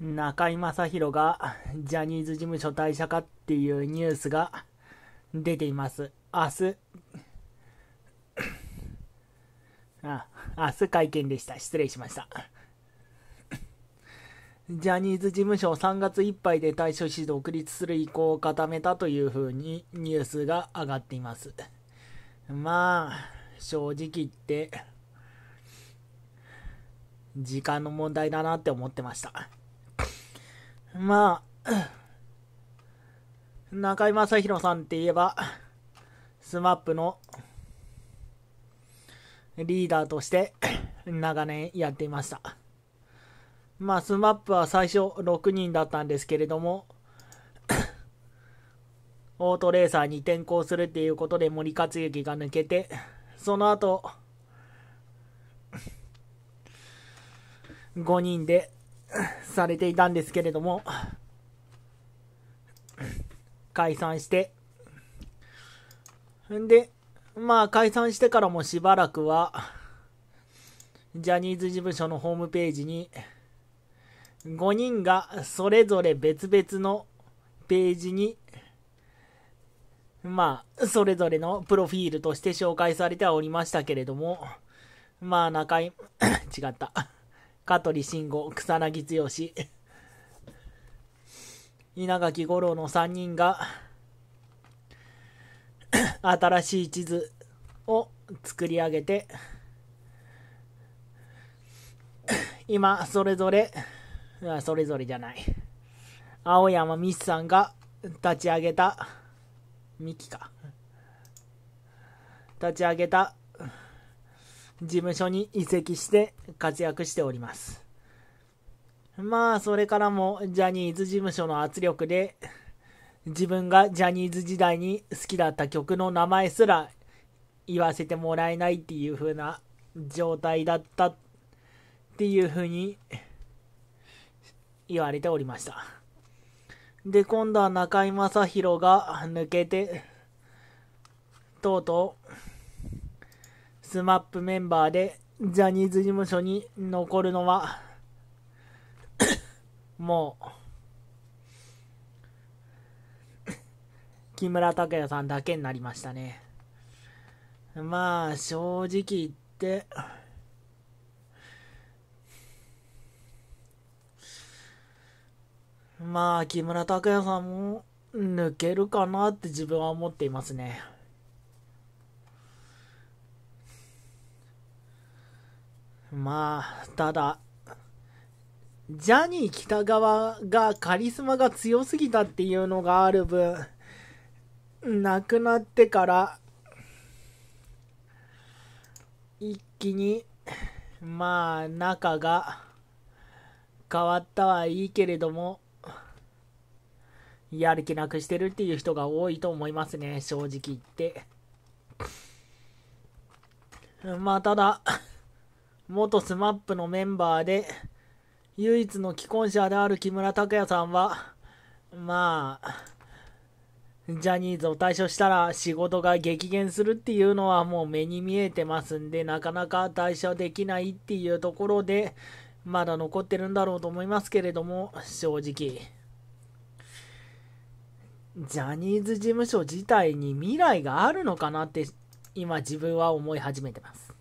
中居正広がジャニーズ事務所退社かっていうニュースが出ています。明日あ、明日会見でした。失礼しました。ジャニーズ事務所を3月いっぱいで退所し独立する意向を固めたというふうにニュースが上がっています。まあ、正直言って、時間の問題だなって思ってました。まあ、中居正広さんって言えば、スマップのリーダーとして長年やっていました。まあ、スマップは最初6人だったんですけれども、オートレーサーに転向するっていうことで森克行が抜けて、その後、5人でされていたんですけれども、解散して、んで、まあ解散してからもしばらくは、ジャニーズ事務所のホームページに、5人がそれぞれ別々のページに、まあ、それぞれのプロフィールとして紹介されてはおりましたけれども、まあ、中井、違った。香取慎吾、草薙剛、稲垣吾郎の3人が 新しい地図を作り上げて 今、それぞれ、それぞれじゃない。青山みっさんが立ち上げた、ミキか。立ち上げた事務所に移籍して活躍しております。まあ、それからもジャニーズ事務所の圧力で、自分がジャニーズ時代に好きだった曲の名前すら言わせてもらえないっていう風な状態だったっていう風に言われておりました。で、今度は中居正広が抜けて、とうとう、スマップメンバーでジャニーズ事務所に残るのは もう 木村拓哉さんだけになりましたね。まあ、正直言って、まあ、木村拓哉さんも抜けるかなって自分は思っていますね。まあ、ただ、ジャニー北川がカリスマが強すぎたっていうのがある分、亡くなってから、一気に、まあ、仲が変わったはいいけれども、やる気なくしてるっていう人が多いと思いますね、正直言って。まあ、ただ元 SMAP のメンバーで、唯一の既婚者である木村拓哉さんは、まあ、ジャニーズを退所したら仕事が激減するっていうのはもう目に見えてますんで、なかなか退所できないっていうところで、まだ残ってるんだろうと思いますけれども、正直。ジャニーズ事務所自体に未来があるのかなって、今自分は思い始めてます。